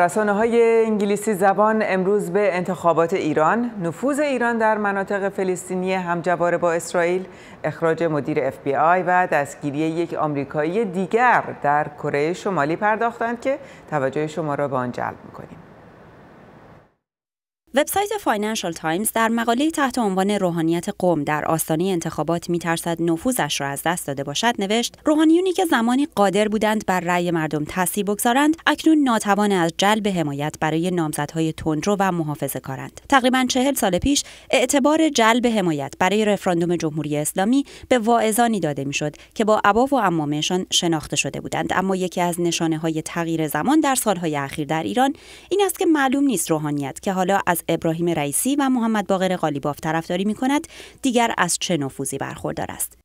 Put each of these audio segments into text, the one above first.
رسانه های انگلیسی زبان امروز به انتخابات ایران، نفوذ ایران در مناطق فلسطینی همجوار با اسرائیل، اخراج مدیر اف بی آی و دستگیری یک آمریکایی دیگر در کره شمالی پرداختند که توجه شما را به آن جلب می‌کند. وبسایت فاینانشال تایمز در مقاله تحت عنوان روحانیت قوم در آستانه انتخابات میترسد نفوذش را از دست داده باشد نوشت روحانیونی که زمانی قادر بودند بر رأی مردم تاثیر بگذارند اکنون ناتوان از جلب حمایت برای نامزدهای تندرو و محافظه کارند تقریبا چهل سال پیش اعتبار جلب حمایت برای رفراندوم جمهوری اسلامی به واعظانی داده میشد که با ابا و امامهشان شناخته شده بودند اما یکی از نشانه های تغییر زمان در سالهای اخیر در ایران این است که معلوم نیست روحانیت که حالا از ابراهیم رئیسی و محمد باقر قالیباف طرفداری می کند دیگر از چه نفوذی برخوردار است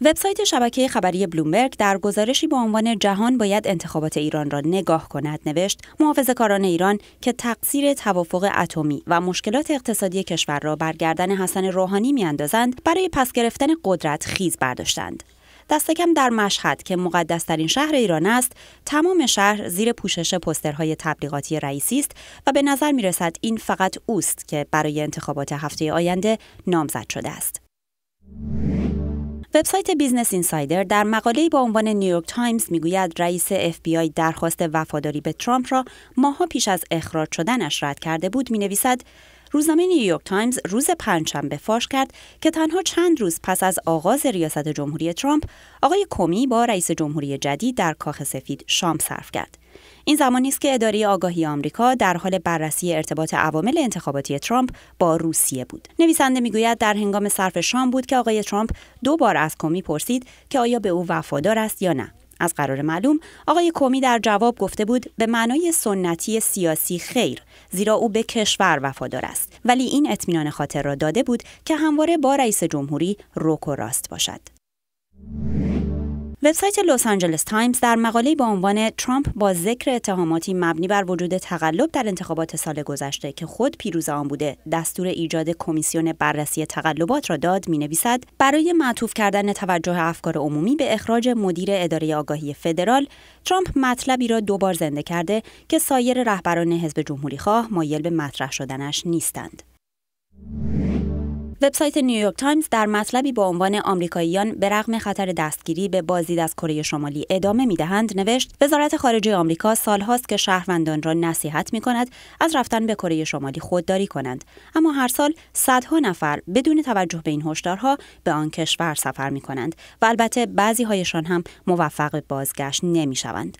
وبسایت شبکه خبری بلومبرگ در گزارشی با عنوان جهان باید انتخابات ایران را نگاه کند نوشت محافظه کاران ایران که تقصیر توافق اتمی و مشکلات اقتصادی کشور را بر حسن روحانی میاندازند برای پس گرفتن قدرت خیز برداشتند دست کم در مشهد که مقدسترین شهر ایران است تمام شهر زیر پوشش پسترهای تبلیغاتی رئیسی است و به نظر می رسد این فقط اوست که برای انتخابات هفته آینده نامزد شده است. وبسایت بیزنس اینسایدر در مقاله‌ای با عنوان نیویورک تایمز میگوید رئیس اف بی آی درخواست وفاداری به ترامپ را ماها پیش از اخراج شدنش رد کرده بود نویسد، روزنامه نیویورک تایمز روز پنجشنبه فاش کرد که تنها چند روز پس از آغاز ریاست جمهوری ترامپ آقای کمی با رئیس جمهوری جدید در کاخ سفید شام صرف کرد این زمانی است که اداره آگاهی آمریکا در حال بررسی ارتباط عوامل انتخاباتی ترامپ با روسیه بود نویسنده میگوید در هنگام صرف شام بود که آقای ترامپ دو بار از کمی پرسید که آیا به او وفادار است یا نه از قرار معلوم آقای کومی در جواب گفته بود به معنای سنتی سیاسی خیر زیرا او به کشور وفادار است ولی این اطمینان خاطر را داده بود که همواره با رئیس جمهوری روک و راست باشد وبسایت لس آنجلس تایمز در مقاله‌ای با عنوان ترامپ با ذکر اتهاماتی مبنی بر وجود تقلب در انتخابات سال گذشته که خود پیروز آن بوده دستور ایجاد کمیسیون بررسی تقلبات را داد نویسد برای معطوف کردن توجه افکار عمومی به اخراج مدیر اداره آگاهی فدرال ترامپ مطلبی را دوبار زنده کرده که سایر رهبران حزب جمهوری خواه مایل به مطرح شدنش نیستند وبسایت نیویورک تایمز در مطلبی با عنوان آمریکاییان به رغم خطر دستگیری به بازدید از کره شمالی ادامه می دهند نوشت وزارت خارجه آمریکا سالهاست که شهروندان را نصیحت می کند از رفتن به کره شمالی خودداری کنند اما هر سال صدها نفر بدون توجه به این هشدارها به آن کشور سفر می کنند و البته بعضی هایشان هم موفق بازگشت نمی شوند.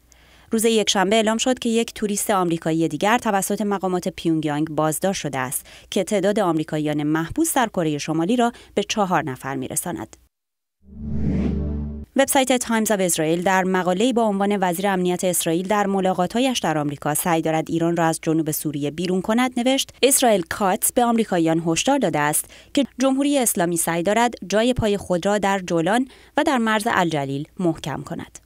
روز یکشنبه اعلام شد که یک توریست آمریکایی دیگر توسط مقامات پیونگیانگ بازداشت شده است که تعداد آمریکاییان محبوس در کره شمالی را به چهار نفر میرساند. وبسایت تایمز آف اسرائیل در مقاله‌ای با عنوان وزیر امنیت اسرائیل در ملاقاتهایش در آمریکا سعی دارد ایران را از جنوب سوریه بیرون کند نوشت اسرائیل کاتس به آمریکاییان هشدار داده است که جمهوری اسلامی سعی دارد جای پای خود را در جولان و در مرز الجلیل محکم کند